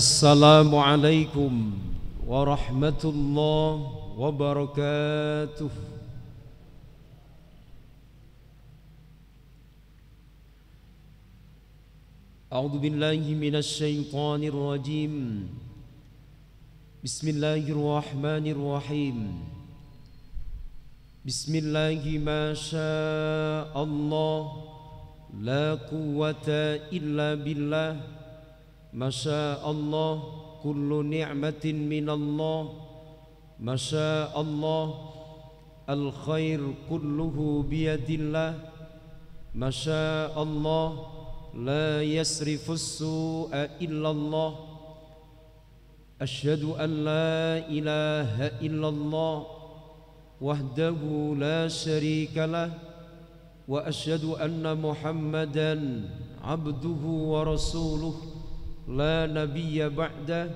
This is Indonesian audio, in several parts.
السلام عليكم ورحمة الله وبركاته أعوذ بالله من الشيطان الرجيم بسم الله الرحمن الرحيم بسم الله ما شاء الله لا قوة إلا بالله ما شاء الله كل نعمة من الله ما شاء الله الخير كله بيد الله ما شاء الله لا يسرف السوء إلا الله أشهد أن لا إله إلا الله وحده لا شريك له وأشهد أن محمدًا عبده ورسوله لا نبي بعده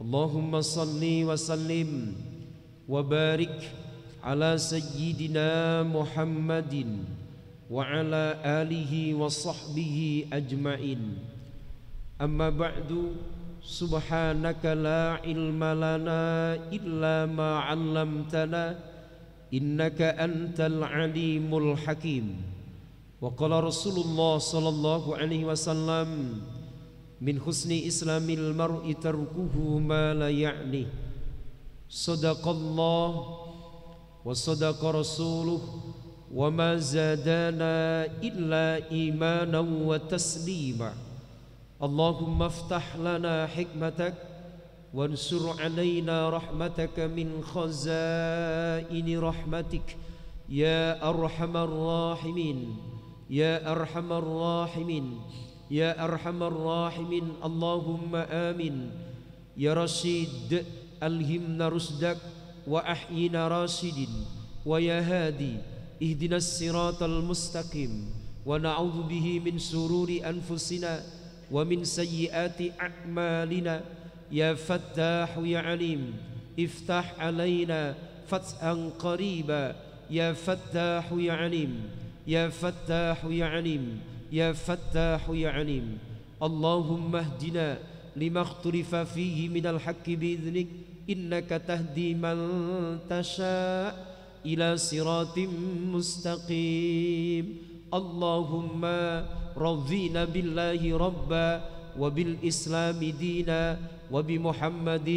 اللهم صل وسلم وبارك على سيدنا محمد وعلى آله وصحبه أجمعين أما بعد سبحانك لا علم لنا إلا ما علمتنا إنك أنت العليم الحكيم وقال رسول الله صلى الله عليه وسلم من حسن إسلام المرء تركه ما لا يعني صدق الله وصدق رسوله وما زادنا إلا إيمانا وتسليما اللهم افتح لنا حكمتك وانشر علينا رحمتك من خزائن رحمتك يا أرحم الراحمين يا أرحم الراحمين يا أرحم الراحمين اللهم آمين يا رشيد ألهمنا رشدك وأحينا راشدين ويا هادي اهدنا الصراط المستقيم ونعوذ به من شرور أنفسنا ومن سيئات أعمالنا يا فتاح يا عليم افتح علينا فتحا قريبا يا فتاح يا عليم يا فتاح يا عليم يا فتاح يا عليم اللهم اهدنا لما اختلف فيه من الحق بإذنك إنك تهدي من تشاء إلى صراط مستقيم اللهم رضينا بالله ربا وبالإسلام دينا وبمحمد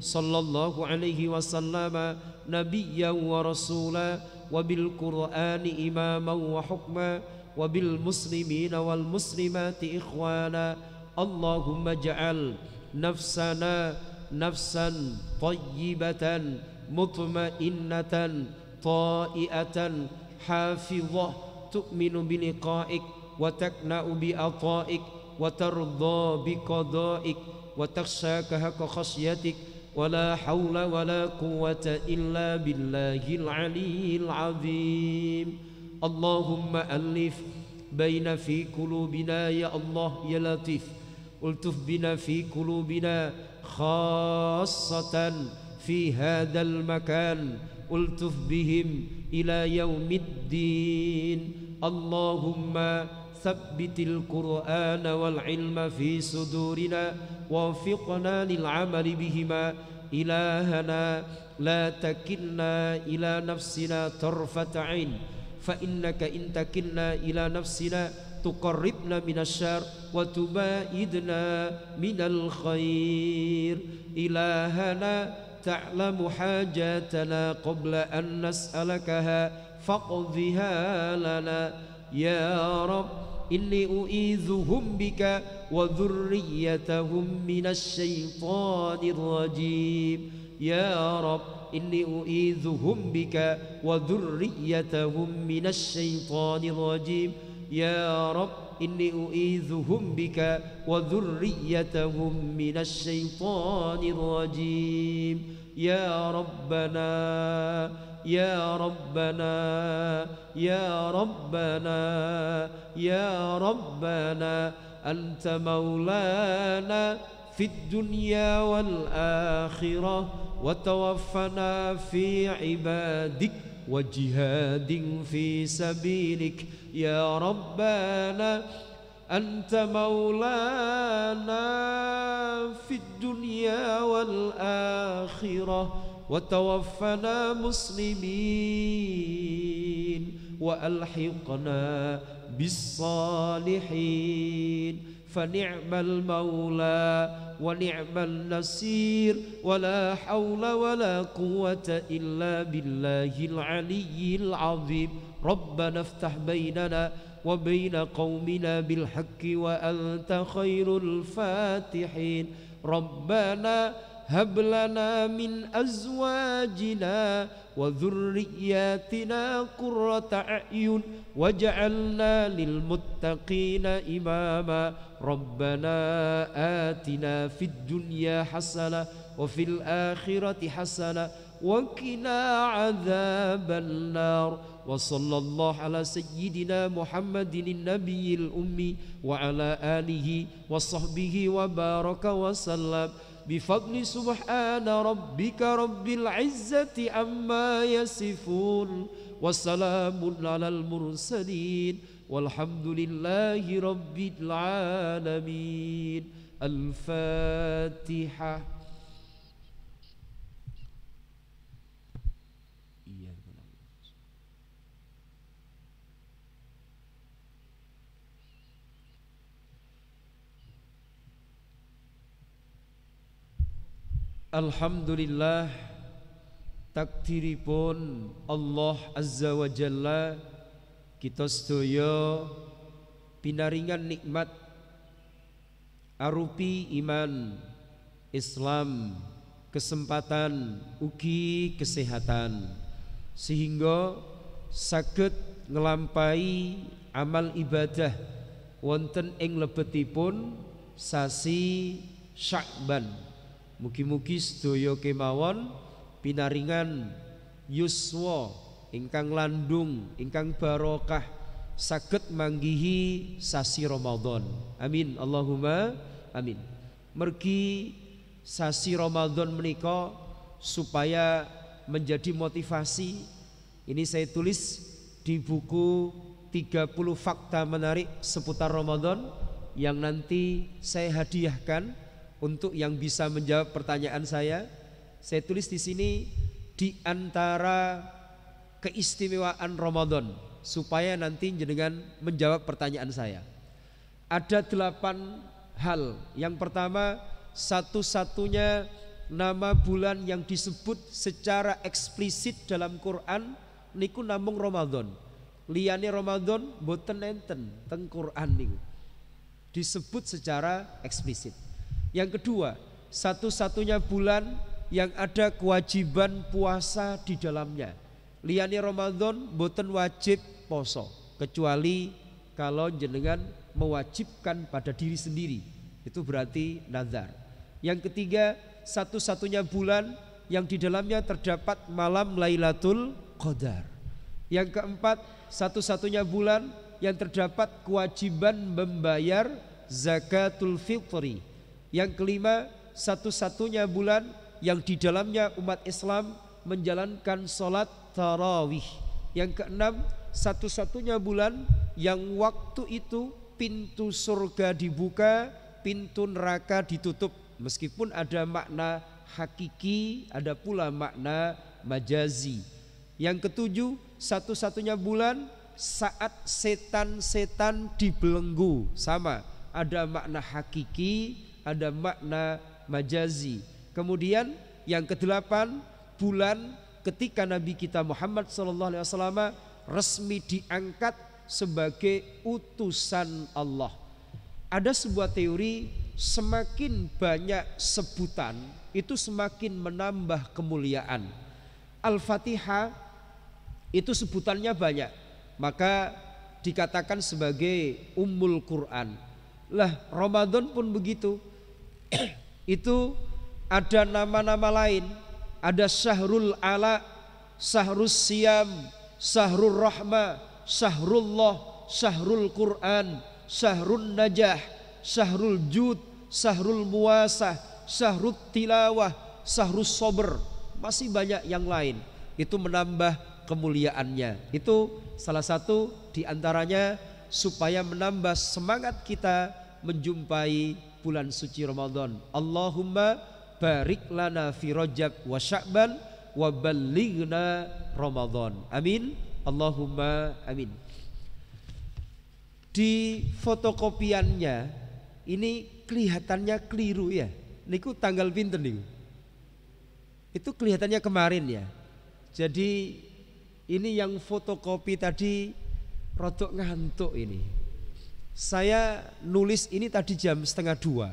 صلى الله عليه وسلم نبيا ورسولا وبالقرآن إماما وحكما وبالمسلمين والمسلمات إخوانا اللهم اجعل نفسنا نفسا طيبة مطمئنة طائئة حافظة تؤمن بلقائك وتكنأ بأطائك وترضى بقضائك وتخشاك حق خشيتك ولا حول ولا قوة إلا بالله العلي العظيم اللهم ألف بين في قلوبنا يا الله يا لطيف ألتف بنا في قلوبنا خاصة في هذا المكان ألتف بهم إلى يوم الدين اللهم ثبت القرآن والعلم في صدورنا ووفقنا للعمل بهما إلهنا لا تكلنا إلى نفسنا طرفة عين فإنك إن تكلنا إلى نفسنا تقربنا من الشر وتباعدنا من الخير إلهنا تعلم حاجاتنا قبل أن نسألكها فاقضها لنا يا رب إني أؤيذهم بك وذريتهم من الشيطان الرجيم يا رب إني أعيذهم بك وذريتهم من الشيطان الرجيم يا رب إني أعيذهم بك وذريتهم من الشيطان الرجيم يا ربنا يا ربنا يا ربنا يا ربنا أنت مولانا في الدنيا والآخرة وتوفنا في عبادك وجهاد في سبيلك يا ربنا أنت مولانا في الدنيا والآخرة وتوفنا مسلمين وألحقنا بالصالحين فنعم المولى ونعم النصير ولا حول ولا قوة إلا بالله العلي العظيم ربنا افتح بيننا وبين قومنا بالحق وأنت خير الفاتحين ربنا هب لنا من أزواجنا وذرياتنا قرة أعين واجعلنا للمتقين إماما ربنا آتنا في الدنيا حسنة وفي الآخرة حسنة وقنا عذاب النار وصلى الله على سيدنا محمد النبي الأمي وعلى آله وصحبه وبارك وسلم بفضل سبحان ربك رب العزة أما يصفون وسلام على المرسلين والحمد لله رب العالمين الفاتحه Alhamdulillah takdiripun Allah Azza wa Jalla kita sedaya pinaringan nikmat arupi iman Islam kesempatan ugi kesehatan sehingga saged ngelampai amal ibadah wonten ing lebetipun sasi Syakban Mugi-mugi sedaya kemawon pinaringan yuswa ingkang landung ingkang barokah saket manggihi sasi Ramadan. Amin. Allahumma amin. Mergi sasi Ramadan menika supaya menjadi motivasi. Ini saya tulis di buku 30 fakta menarik seputar Ramadan yang nanti saya hadiahkan untuk yang bisa menjawab pertanyaan saya, saya tulis di sini di antara keistimewaan Ramadan supaya nanti jenengan menjawab pertanyaan saya. Ada delapan hal. Yang pertama, satu-satunya nama bulan yang disebut secara eksplisit dalam Quran niku namung Ramadan. Liyane Ramadan boten enten teng Quran niku. Disebut secara eksplisit. Yang kedua, satu-satunya bulan yang ada kewajiban puasa di dalamnya. Liani Ramadan boten wajib poso kecuali kalau jenengan mewajibkan pada diri sendiri. Itu berarti nazar. Yang ketiga, satu-satunya bulan yang di dalamnya terdapat malam Lailatul Qadar. Yang keempat, satu-satunya bulan yang terdapat kewajiban membayar zakatul fitri yang kelima, satu-satunya bulan yang di dalamnya umat Islam menjalankan sholat tarawih. Yang keenam, satu-satunya bulan yang waktu itu pintu surga dibuka, pintu neraka ditutup. Meskipun ada makna hakiki, ada pula makna majazi. Yang ketujuh, satu-satunya bulan saat setan-setan dibelenggu. Sama, ada makna hakiki, ada makna majazi. Kemudian yang kedelapan bulan ketika Nabi kita Muhammad Sallallahu Alaihi Wasallam resmi diangkat sebagai utusan Allah. Ada sebuah teori semakin banyak sebutan itu semakin menambah kemuliaan. Al-Fatihah itu sebutannya banyak, maka dikatakan sebagai Ummul Quran. Lah Ramadan pun begitu itu ada nama-nama lain ada syahrul ala syahrus siam syahrul rahma syahrullah syahrul quran syahrul najah syahrul jud syahrul muasah syahrul tilawah syahrul sober masih banyak yang lain itu menambah kemuliaannya itu salah satu diantaranya supaya menambah semangat kita menjumpai bulan suci Ramadan. Allahumma barik lana fi Rajab wa Sya'ban wa ballighna Ramadan. Amin. Allahumma amin. Di fotokopiannya ini kelihatannya keliru ya. Niku tanggal pinten niku? Itu kelihatannya kemarin ya. Jadi ini yang fotokopi tadi rotok ngantuk ini saya nulis ini tadi jam setengah dua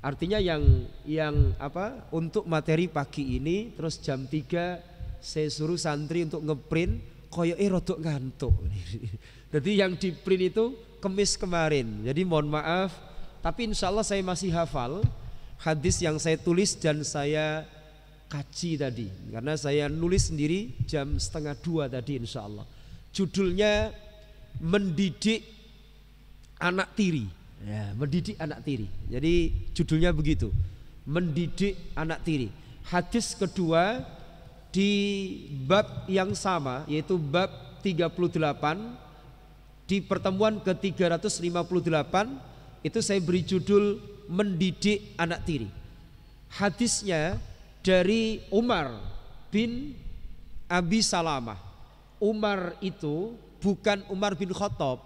artinya yang yang apa untuk materi pagi ini terus jam tiga saya suruh santri untuk ngeprint koyo eh rodok ngantuk jadi yang di print itu kemis kemarin jadi mohon maaf tapi insya Allah saya masih hafal hadis yang saya tulis dan saya kaji tadi karena saya nulis sendiri jam setengah dua tadi insya Allah judulnya mendidik anak tiri. Ya, mendidik anak tiri. Jadi judulnya begitu. Mendidik anak tiri. Hadis kedua di bab yang sama yaitu bab 38 di pertemuan ke-358 itu saya beri judul mendidik anak tiri. Hadisnya dari Umar bin Abi Salamah. Umar itu bukan Umar bin Khattab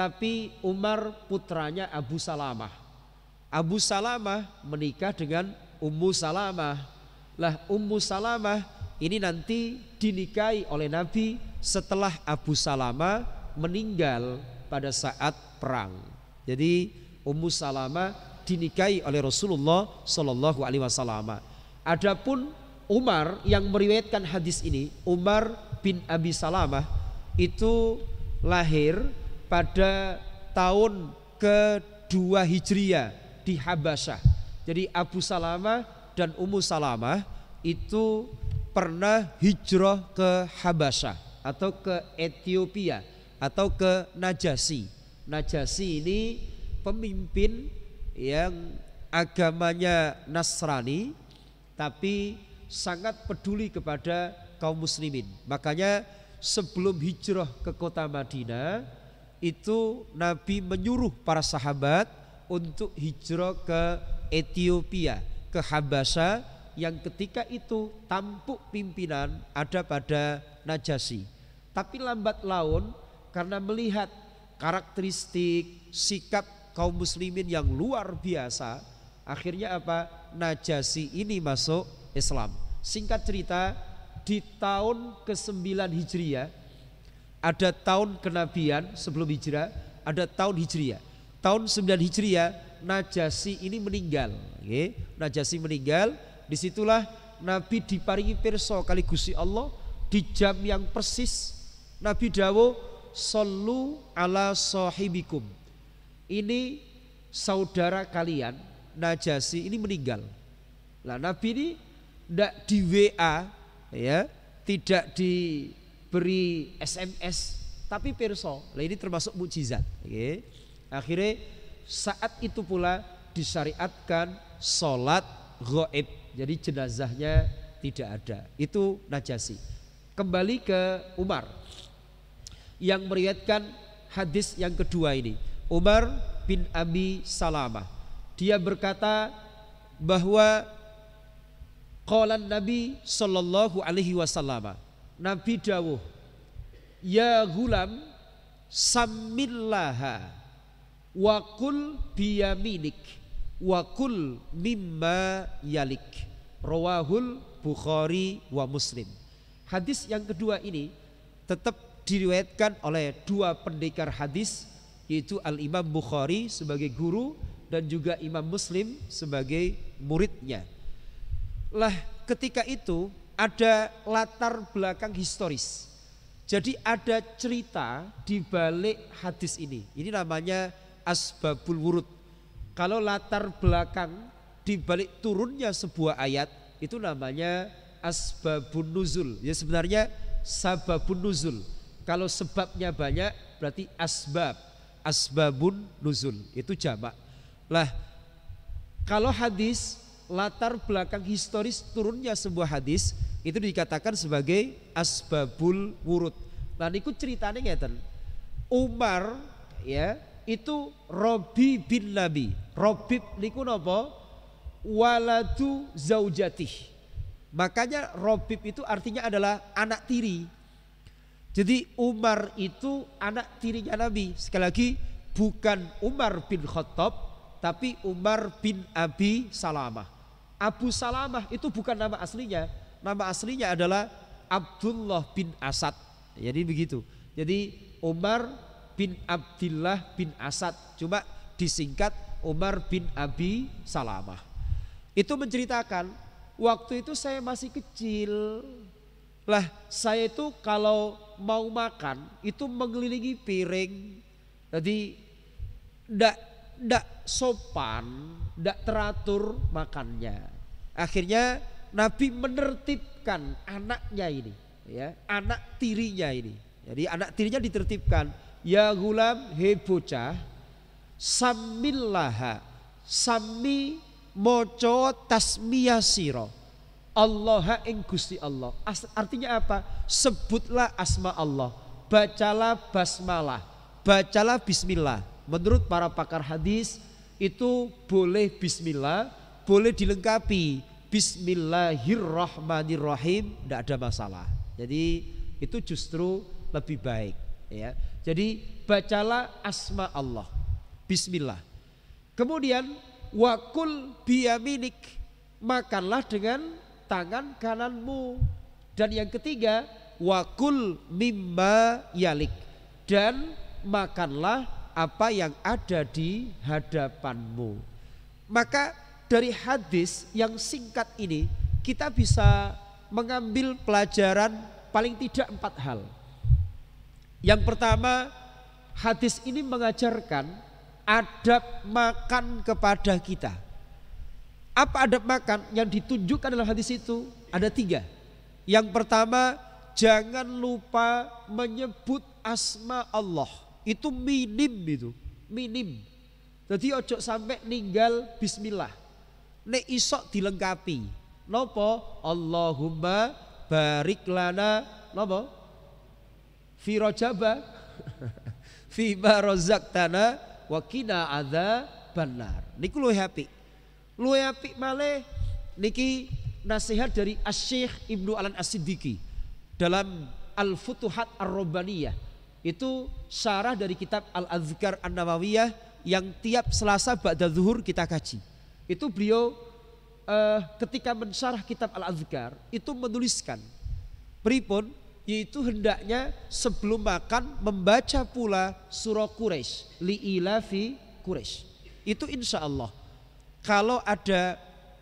tapi Umar putranya Abu Salamah. Abu Salamah menikah dengan Ummu Salamah. Lah Ummu Salamah ini nanti dinikahi oleh Nabi setelah Abu Salamah meninggal pada saat perang. Jadi Ummu Salamah dinikahi oleh Rasulullah Shallallahu Alaihi Wasallam. Adapun Umar yang meriwayatkan hadis ini, Umar bin Abi Salamah itu lahir pada tahun kedua Hijriah di Habasyah. Jadi Abu Salamah dan Ummu Salamah itu pernah hijrah ke Habasyah atau ke Ethiopia atau ke Najasi. Najasi ini pemimpin yang agamanya Nasrani tapi sangat peduli kepada kaum muslimin. Makanya sebelum hijrah ke kota Madinah itu Nabi menyuruh para sahabat untuk hijrah ke Ethiopia, ke Habasa yang ketika itu tampuk pimpinan ada pada Najasyi. Tapi lambat laun karena melihat karakteristik sikap kaum muslimin yang luar biasa, akhirnya apa? Najasyi ini masuk Islam. Singkat cerita, di tahun ke-9 Hijriah ada tahun kenabian sebelum hijrah, ada tahun hijriah. Tahun 9 hijriah Najasi ini meninggal, okay. Najasi meninggal, disitulah Nabi diparingi perso kali gusi Allah di jam yang persis Nabi Dawo Sallu ala sahibikum Ini saudara kalian Najasi ini meninggal Nah Nabi ini tidak di WA ya, Tidak di beri SMS tapi perso lah ini termasuk mujizat. okay. akhirnya saat itu pula disyariatkan sholat goib jadi jenazahnya tidak ada itu najasi kembali ke Umar yang meriwayatkan hadis yang kedua ini Umar bin Abi Salamah dia berkata bahwa Qalan Nabi Shallallahu Alaihi Wasallam Nabi dawuh, "Ya gulam, samillaha wakul kul biyaminik wakul kul mimma yalik." Rawahul Bukhari wa Muslim. Hadis yang kedua ini tetap diriwayatkan oleh dua pendekar hadis yaitu Al-Imam Bukhari sebagai guru dan juga Imam Muslim sebagai muridnya. Lah ketika itu ada latar belakang historis. Jadi ada cerita di balik hadis ini. Ini namanya asbabul wurud. Kalau latar belakang di balik turunnya sebuah ayat itu namanya asbabun nuzul. Ya sebenarnya sababun nuzul. Kalau sebabnya banyak berarti asbab. Asbabun nuzul itu jamak. Lah kalau hadis latar belakang historis turunnya sebuah hadis itu dikatakan sebagai asbabul wurud. Nah niku ceritanya ngeten. Umar ya itu Robi bin Nabi. Robib niku nopo waladu zaujatih. Makanya Robib itu artinya adalah anak tiri. Jadi Umar itu anak tirinya Nabi. Sekali lagi bukan Umar bin Khattab tapi Umar bin Abi Salamah. Abu Salamah itu bukan nama aslinya. Nama aslinya adalah Abdullah bin Asad. Jadi begitu. Jadi Umar bin Abdullah bin Asad. Cuma disingkat Umar bin Abi Salamah. Itu menceritakan waktu itu saya masih kecil. Lah saya itu kalau mau makan itu mengelilingi piring. Jadi tidak tidak sopan, tidak teratur makannya. Akhirnya Nabi menertibkan anaknya ini, ya, anak tirinya ini. Jadi anak tirinya ditertibkan, ya gulam he bocah, samillaha, sami moco tasmiyasiro. Allah ing Gusti Allah. artinya apa? Sebutlah asma Allah, bacalah basmalah, bacalah bismillah Menurut para pakar hadis itu boleh bismillah, boleh dilengkapi bismillahirrahmanirrahim, tidak ada masalah. Jadi itu justru lebih baik ya. Jadi bacalah asma Allah. Bismillah. Kemudian wakul biyaminik makanlah dengan tangan kananmu. Dan yang ketiga wakul mimba yalik dan makanlah apa yang ada di hadapanmu. Maka dari hadis yang singkat ini kita bisa mengambil pelajaran paling tidak empat hal. Yang pertama, hadis ini mengajarkan adab makan kepada kita. Apa adab makan yang ditunjukkan dalam hadis itu? Ada tiga. Yang pertama, jangan lupa menyebut asma Allah itu minim itu, minim. Jadi ojo sampai ninggal bismillah. Nek isok dilengkapi. Nopo Allahumma barik lana nopo fi rojaba fi barozak tanah wakina ada benar. Niku lu happy. lu happy male niki nasihat dari Asyikh Ibnu Alan Asidiki dalam Al-Futuhat Ar-Rabbaniyah itu syarah dari kitab Al-Azkar An-Nawawiyah yang tiap Selasa ba'da zuhur kita kaji. Itu beliau eh, ketika mensyarah kitab Al-Azkar itu menuliskan pripun yaitu hendaknya sebelum makan membaca pula surah Quraisy li'ilafi Quraisy. Itu insya Allah kalau ada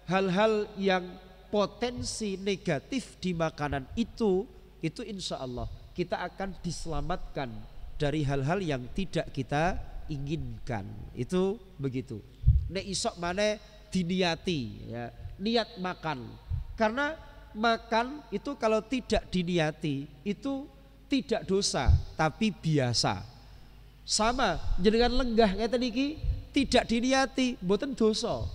hal-hal yang potensi negatif di makanan itu itu insya Allah kita akan diselamatkan dari hal-hal yang tidak kita inginkan. Itu begitu. Nek isok mana diniati ya, niat makan. Karena makan itu kalau tidak diniati itu tidak dosa tapi biasa. Sama jenengan lenggah kayak tadi ki tidak diniati boten dosa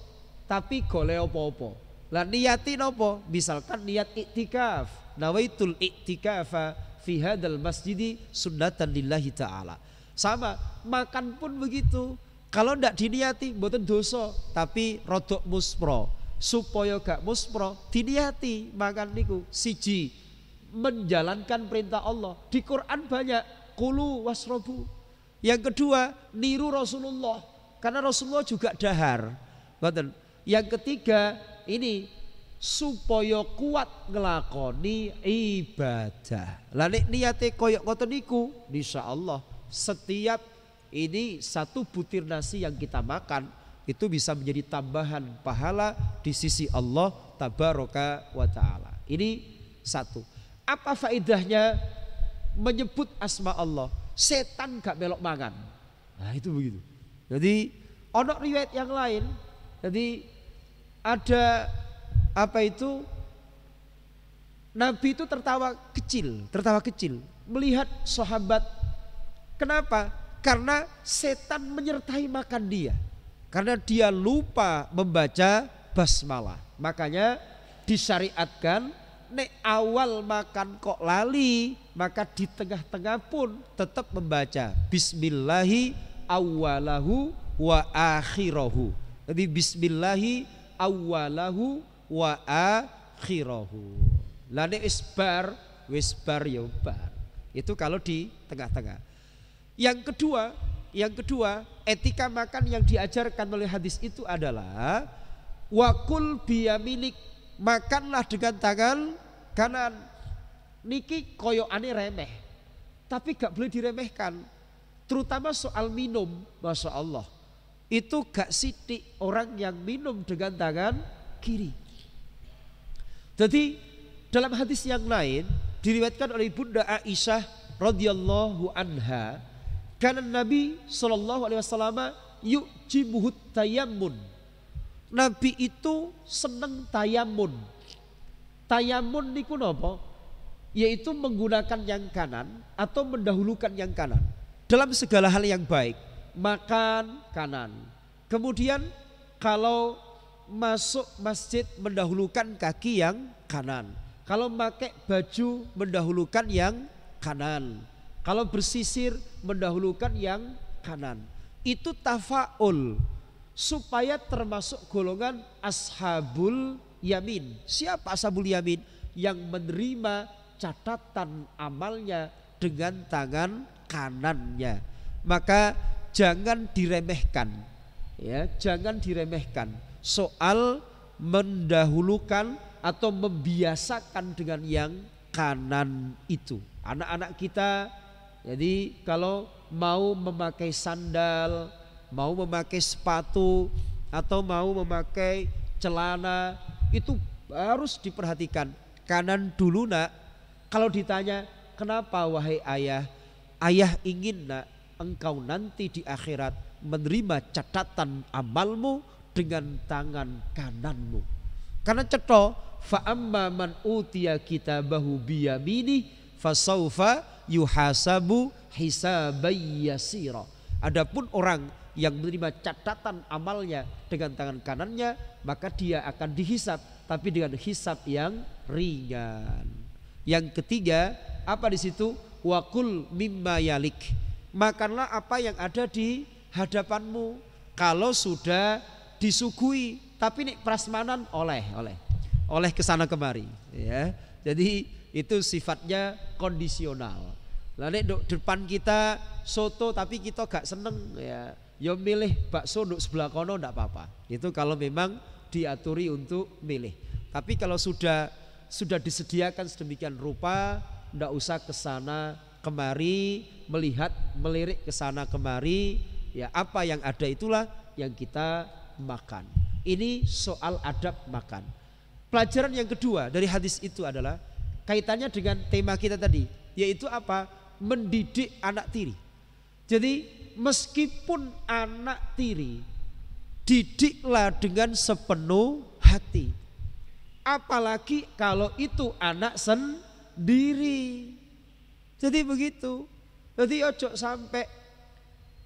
tapi golek opo-opo. Lah niati nopo? Misalkan niat iktikaf. Nawaitul iktikafa fi hadal masjidi sunnatan lillahi taala. Sama, makan pun begitu. Kalau ndak diniati mboten dosa, tapi rodok muspro. Supaya gak muspro, diniati makan niku siji menjalankan perintah Allah. Di Quran banyak kulu wasrobu. Yang kedua, niru Rasulullah. Karena Rasulullah juga dahar. Yang ketiga, ini supaya kuat ngelakoni ibadah. Lalu niate koyok ngoten niku, Allah setiap ini satu butir nasi yang kita makan itu bisa menjadi tambahan pahala di sisi Allah tabaraka wa taala. Ini satu. Apa faedahnya menyebut asma Allah? Setan gak belok mangan. Nah, itu begitu. Jadi onok riwayat yang lain. Jadi ada apa itu Nabi itu tertawa kecil, tertawa kecil melihat sahabat. Kenapa? Karena setan menyertai makan dia. Karena dia lupa membaca basmalah. Makanya disyariatkan nek awal makan kok lali, maka di tengah-tengah pun tetap membaca bismillahi awalahu wa akhirahu. Jadi bismillahi awalahu wa akhirahu. Lani isbar wisbar yobar. Ya itu kalau di tengah-tengah. Yang kedua, yang kedua, etika makan yang diajarkan oleh hadis itu adalah wakul biyaminik makanlah dengan tangan kanan. Niki koyo ane remeh, tapi gak boleh diremehkan. Terutama soal minum, masya Allah. Itu gak sidik orang yang minum dengan tangan kiri. Jadi dalam hadis yang lain diriwayatkan oleh Bunda Aisyah radhiyallahu anha karena Nabi Shallallahu alaihi wasallam yujibuhut tayammun. Nabi itu seneng tayamun Tayammun niku napa? Yaitu menggunakan yang kanan atau mendahulukan yang kanan dalam segala hal yang baik. Makan kanan. Kemudian kalau masuk masjid mendahulukan kaki yang kanan. Kalau pakai baju mendahulukan yang kanan. Kalau bersisir mendahulukan yang kanan. Itu tafaul supaya termasuk golongan ashabul yamin. Siapa ashabul yamin? Yang menerima catatan amalnya dengan tangan kanannya. Maka jangan diremehkan ya jangan diremehkan soal mendahulukan atau membiasakan dengan yang kanan itu anak-anak kita jadi kalau mau memakai sandal mau memakai sepatu atau mau memakai celana itu harus diperhatikan kanan dulu nak kalau ditanya kenapa wahai ayah ayah ingin nak engkau nanti di akhirat menerima catatan amalmu dengan tangan kananmu. Karena ceto amma man utiya kitabahu biyamini fasaufa yuhasabu hisabayyasira. Adapun orang yang menerima catatan amalnya dengan tangan kanannya maka dia akan dihisap tapi dengan hisap yang ringan. Yang ketiga apa di situ wakul mimma yalik makanlah apa yang ada di hadapanmu kalau sudah disugui tapi nih prasmanan oleh oleh oleh kesana kemari ya. Jadi itu sifatnya kondisional. Lalu di depan kita soto tapi kita gak seneng ya. Yo ya milih bakso untuk sebelah kono ndak apa-apa. Itu kalau memang diaturi untuk milih. Tapi kalau sudah sudah disediakan sedemikian rupa ndak usah kesana kemari melihat melirik kesana kemari Ya, apa yang ada itulah yang kita makan. Ini soal adab makan. Pelajaran yang kedua dari hadis itu adalah kaitannya dengan tema kita tadi, yaitu apa? Mendidik anak tiri. Jadi, meskipun anak tiri didiklah dengan sepenuh hati. Apalagi kalau itu anak sendiri. Jadi begitu. Jadi ojo sampai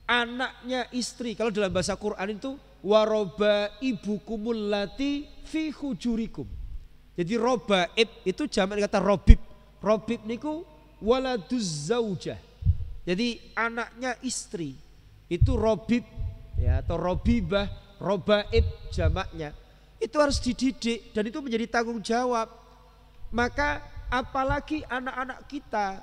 anaknya istri. Kalau dalam bahasa Quran itu waroba ibukumul lati fi hujurikum. Jadi robaib itu jamak kata robib. Robib niku waladuz zaujah. Jadi anaknya istri itu robib ya atau robibah, robaib jamaknya. Itu harus dididik dan itu menjadi tanggung jawab. Maka apalagi anak-anak kita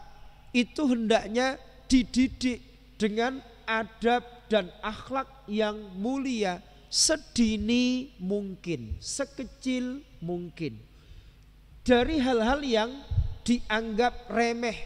itu hendaknya dididik dengan adab dan akhlak yang mulia sedini mungkin, sekecil mungkin. Dari hal-hal yang dianggap remeh,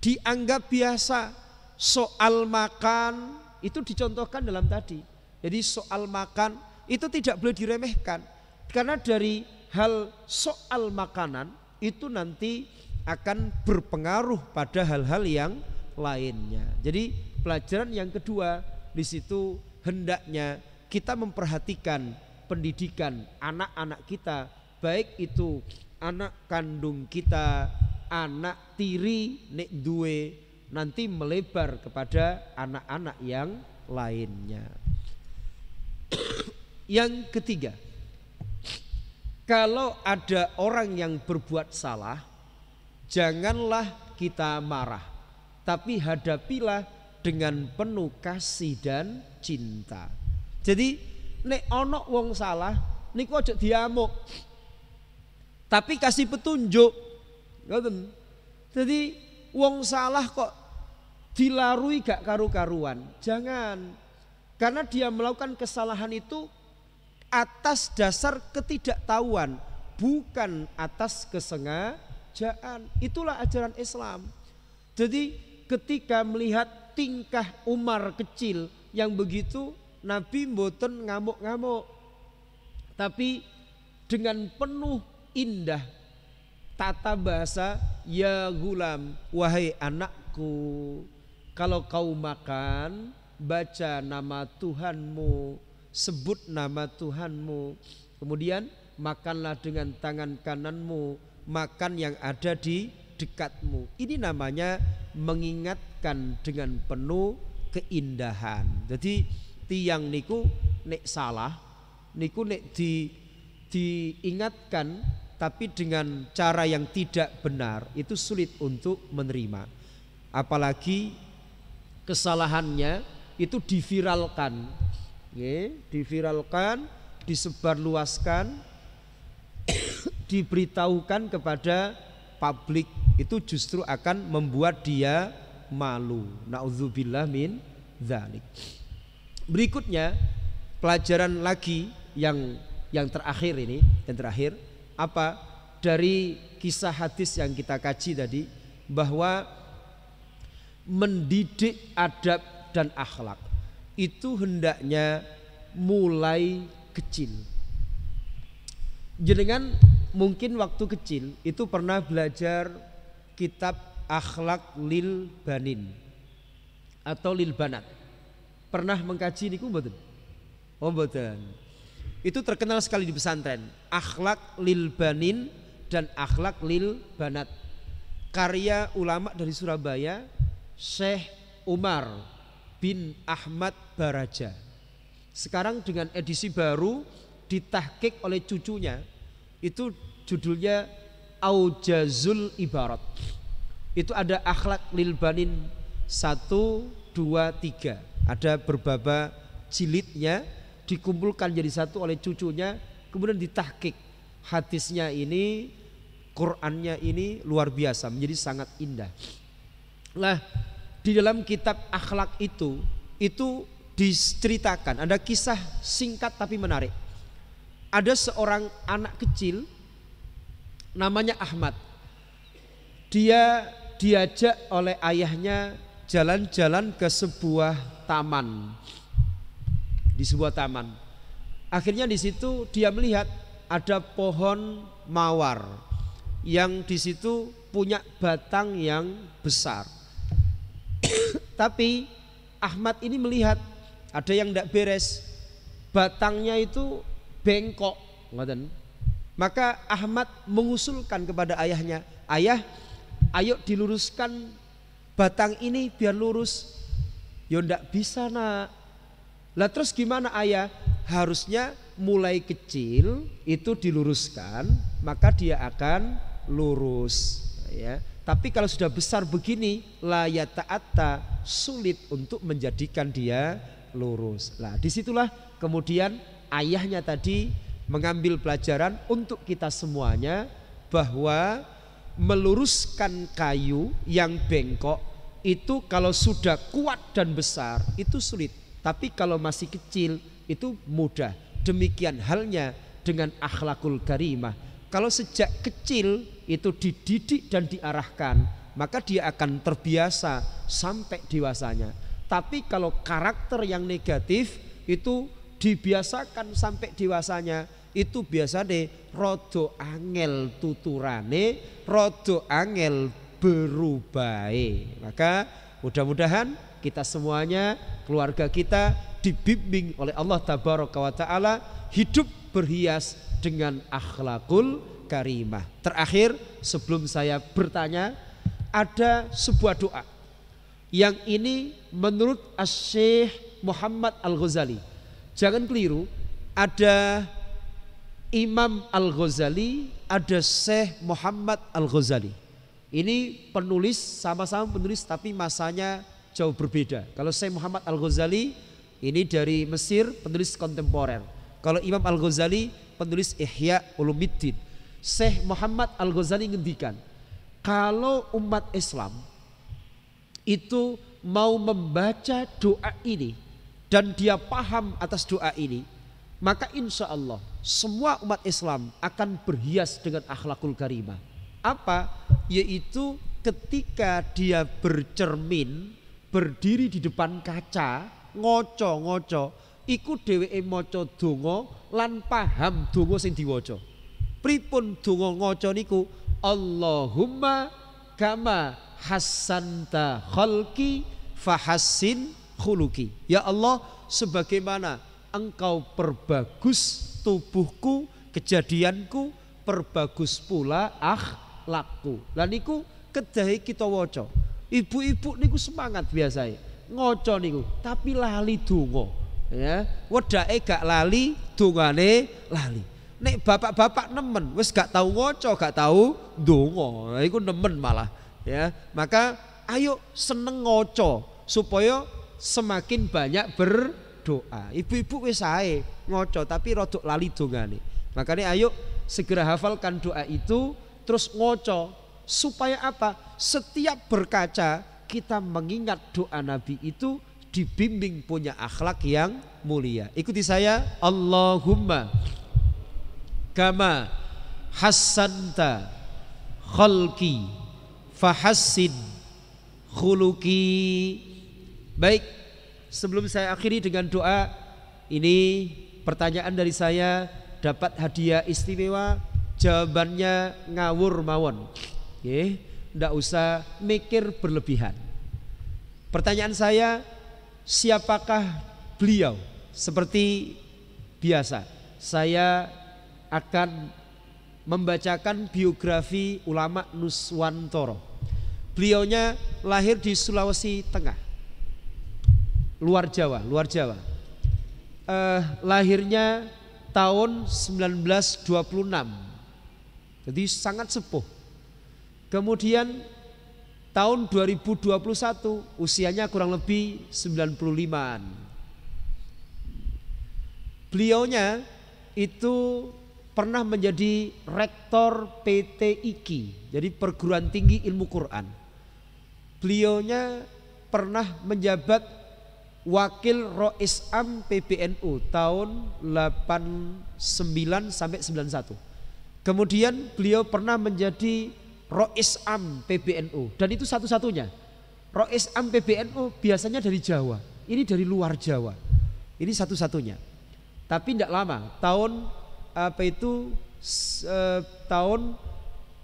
dianggap biasa, soal makan itu dicontohkan dalam tadi. Jadi soal makan itu tidak boleh diremehkan karena dari hal soal makanan itu nanti akan berpengaruh pada hal-hal yang lainnya. Jadi Pelajaran yang kedua di situ hendaknya kita memperhatikan pendidikan anak-anak kita, baik itu anak kandung kita, anak tiri nek duwe nanti melebar kepada anak-anak yang lainnya. yang ketiga, kalau ada orang yang berbuat salah, janganlah kita marah, tapi hadapilah dengan penuh kasih dan cinta. Jadi nek onok wong salah niku aja diamuk. Tapi kasih petunjuk. Ngoten. Jadi wong salah kok dilarui gak karu-karuan. Jangan. Karena dia melakukan kesalahan itu atas dasar ketidaktahuan, bukan atas kesengajaan. Itulah ajaran Islam. Jadi ketika melihat tingkah Umar kecil yang begitu Nabi mboten ngamuk-ngamuk. Tapi dengan penuh indah tata bahasa ya gulam wahai anakku kalau kau makan baca nama Tuhanmu sebut nama Tuhanmu kemudian makanlah dengan tangan kananmu makan yang ada di dekatmu. Ini namanya mengingatkan dengan penuh keindahan. Jadi tiang niku nek salah niku nek di diingatkan tapi dengan cara yang tidak benar itu sulit untuk menerima. Apalagi kesalahannya itu diviralkan. Ya, diviralkan, disebarluaskan, diberitahukan kepada publik itu justru akan membuat dia malu. Nauzubillah min dzalik. Berikutnya pelajaran lagi yang yang terakhir ini, yang terakhir apa? Dari kisah hadis yang kita kaji tadi bahwa mendidik adab dan akhlak itu hendaknya mulai kecil. Jenengan mungkin waktu kecil itu pernah belajar kitab akhlak lil banin atau lil banat. Pernah mengkaji niku mboten? Oh mboten. Itu terkenal sekali di pesantren. Akhlak lil banin dan akhlak lil banat. Karya ulama dari Surabaya Syekh Umar bin Ahmad Baraja. Sekarang dengan edisi baru ditahkik oleh cucunya itu judulnya aujazul ibarat itu ada akhlak lil banin satu dua tiga ada berbaba jilidnya dikumpulkan jadi satu oleh cucunya kemudian ditahkik hadisnya ini Qurannya ini luar biasa menjadi sangat indah lah di dalam kitab akhlak itu itu diceritakan ada kisah singkat tapi menarik ada seorang anak kecil namanya Ahmad. Dia diajak oleh ayahnya jalan-jalan ke sebuah taman. Di sebuah taman. Akhirnya di situ dia melihat ada pohon mawar yang di situ punya batang yang besar. Tapi Ahmad ini melihat ada yang tidak beres. Batangnya itu bengkok, maka Ahmad mengusulkan kepada ayahnya, "Ayah, ayo diluruskan batang ini biar lurus." Ya ndak bisa, Nak. Lah terus gimana, Ayah? Harusnya mulai kecil itu diluruskan, maka dia akan lurus, ya. Tapi kalau sudah besar begini, layata'atta sulit untuk menjadikan dia lurus. Nah, disitulah kemudian ayahnya tadi mengambil pelajaran untuk kita semuanya bahwa meluruskan kayu yang bengkok itu kalau sudah kuat dan besar itu sulit, tapi kalau masih kecil itu mudah. Demikian halnya dengan akhlakul karimah. Kalau sejak kecil itu dididik dan diarahkan, maka dia akan terbiasa sampai dewasanya. Tapi kalau karakter yang negatif itu dibiasakan sampai dewasanya itu biasa deh. rodo angel tuturane rodo angel berubahe maka mudah-mudahan kita semuanya keluarga kita dibimbing oleh Allah tabaraka wa taala hidup berhias dengan akhlakul karimah terakhir sebelum saya bertanya ada sebuah doa yang ini menurut Asy Muhammad Al-Ghazali Jangan keliru, ada Imam Al-Ghazali, ada Syekh Muhammad Al-Ghazali. Ini penulis sama-sama penulis tapi masanya jauh berbeda. Kalau Syekh Muhammad Al-Ghazali ini dari Mesir, penulis kontemporer. Kalau Imam Al-Ghazali penulis Ihya Ulumuddin. Syekh Muhammad Al-Ghazali ngendikan, kalau umat Islam itu mau membaca doa ini dan dia paham atas doa ini, maka insya Allah semua umat Islam akan berhias dengan akhlakul karimah. Apa? Yaitu ketika dia bercermin, berdiri di depan kaca, ngoco-ngoco, iku dewe moco dungo, lan paham dungo sing diwoco. Pripun dungo ngoco niku? Allahumma kama hasanta khalki fahassin khuluki. Ya Allah, sebagaimana engkau perbagus tubuhku, kejadianku, perbagus pula akhlakku. Lah niku kedahi kita waca. Ibu-ibu niku semangat biasanya. Ngoco niku, tapi lali dungo, Ya, wedake gak lali, tungane lali. Nek bapak-bapak nemen wis gak tahu ngoco, gak tahu dungo. Nah, iku nemen malah, ya. Maka ayo seneng ngoco supaya semakin banyak berdoa. Ibu-ibu wis sae ngoco tapi rodok lali dongane. Makanya ayo segera hafalkan doa itu terus ngoco supaya apa? Setiap berkaca kita mengingat doa Nabi itu dibimbing punya akhlak yang mulia. Ikuti saya, Allahumma kama hassanta khalqi fahassin khuluki Baik, sebelum saya akhiri dengan doa, ini pertanyaan dari saya dapat hadiah istimewa, jawabannya ngawur mawon. Nggih, ndak usah mikir berlebihan. Pertanyaan saya, siapakah beliau? Seperti biasa, saya akan membacakan biografi ulama Nuswantoro. Beliaunya lahir di Sulawesi Tengah luar Jawa, luar Jawa. Eh, lahirnya tahun 1926. Jadi sangat sepuh. Kemudian tahun 2021 usianya kurang lebih 95-an. Beliaunya itu pernah menjadi rektor PT IKI, jadi perguruan tinggi ilmu Quran. Beliaunya pernah menjabat wakil Rois PBNU tahun 89 sampai 91. Kemudian beliau pernah menjadi Rois PBNU dan itu satu-satunya. Rois PBNU biasanya dari Jawa. Ini dari luar Jawa. Ini satu-satunya. Tapi tidak lama, tahun apa itu eh, tahun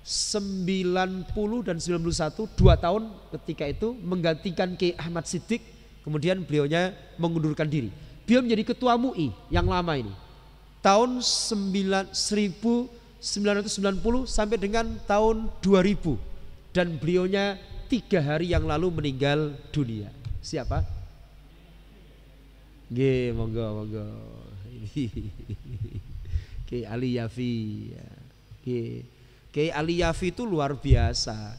90 dan 91 dua tahun ketika itu menggantikan Ki Ahmad Siddiq Kemudian beliaunya mengundurkan diri. Beliau menjadi ketua MUI yang lama ini. Tahun 9, 1990 sampai dengan tahun 2000. Dan beliaunya tiga hari yang lalu meninggal dunia. Siapa? G, monggo, monggo. Oke, Ali Yafi. Oke. Ki Ali Yafi itu luar biasa.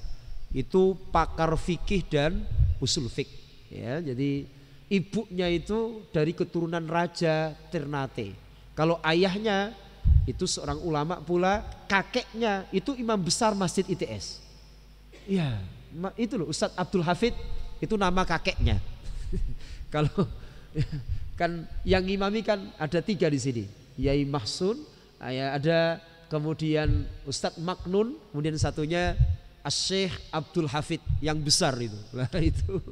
Itu pakar fikih dan usul fikih Ya, jadi ibunya itu dari keturunan raja Ternate. Kalau ayahnya itu seorang ulama pula, kakeknya itu imam besar Masjid ITS. Ya, itu loh Ustadz Abdul Hafid itu nama kakeknya. Kalau kan yang imami kan ada tiga di sini, Yai Mahsun, eh, ada kemudian Ustadz Maknun, kemudian satunya Asyik Abdul Hafid yang besar itu. Nah, itu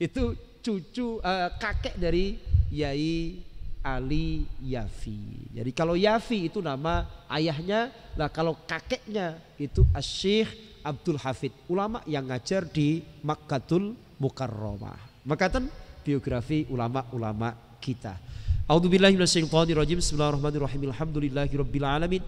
itu cucu uh, kakek dari Yai Ali Yafi. Jadi kalau Yafi itu nama ayahnya, lah kalau kakeknya itu Asyikh Abdul Hafid, ulama yang ngajar di Makkatul Mukarramah. Makatan biografi ulama-ulama kita. A'udzubillahi minasyaitonirrajim. Bismillahirrahmanirrahim. Alhamdulillahirabbil alamin.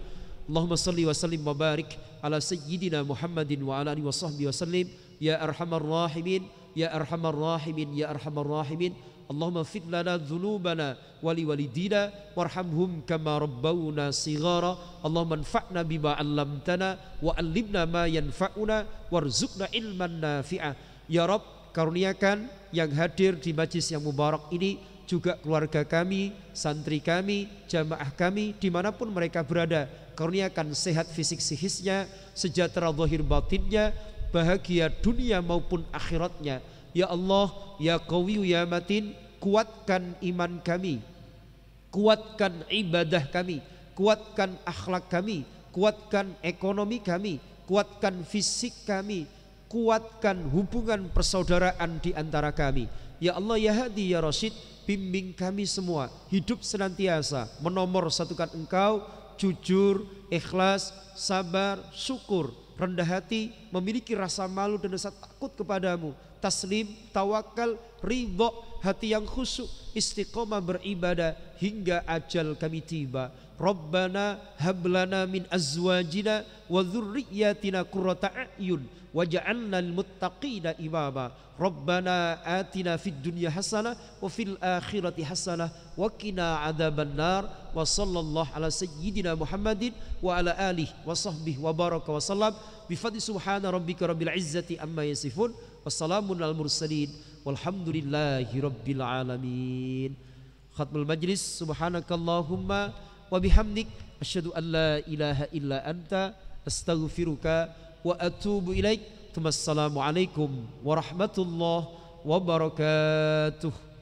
Allahumma salli wa sallim wa barik ala sayyidina Muhammadin wa ala alihi wa sahbihi wa sallim ya arhamar rahimin ya arhamar rahimin ya arhamar rahimin Allahumma fit lana dhunubana wali walidina warhamhum kama rabbawna sigara Allahumma anfa'na bima 'allamtana wa 'allimna ma yanfa'una warzuqna ilman nafi'a ya rab karuniakan yang hadir di majlis yang mubarak ini juga keluarga kami, santri kami, jamaah kami, dimanapun mereka berada. Karuniakan sehat fisik sihisnya, sejahtera zahir batinnya, bahagia dunia maupun akhiratnya. Ya Allah, ya Qawiyu ya Matin, kuatkan iman kami. Kuatkan ibadah kami, kuatkan akhlak kami, kuatkan ekonomi kami, kuatkan fisik kami, kuatkan hubungan persaudaraan di antara kami. Ya Allah ya Hadi ya Rasid, bimbing kami semua hidup senantiasa menomor satukan Engkau, jujur, ikhlas, sabar, syukur rendah hati, memiliki rasa malu dan rasa takut kepadamu, taslim, tawakal, ridho, hati yang khusyuk, istiqomah beribadah hingga ajal kami tiba. ربنا هب لنا من أزواجنا وذرياتنا قرة أعين وجعلنا المتقين إماما ربنا آتنا في الدنيا حسنة وفي الآخرة حسنة وقنا عذاب النار وصلى الله على سيدنا محمد وعلى آله وصحبه وبارك وسلم بفضل سبحان ربك رب العزة أما يصفون والسلام على المرسلين والحمد لله رب العالمين ختم المجلس سبحانك اللهم wa bihamdik asyhadu an la ilaha illa anta astaghfiruka wa atubu ilaik. Assalamualaikum warahmatullahi wabarakatuh.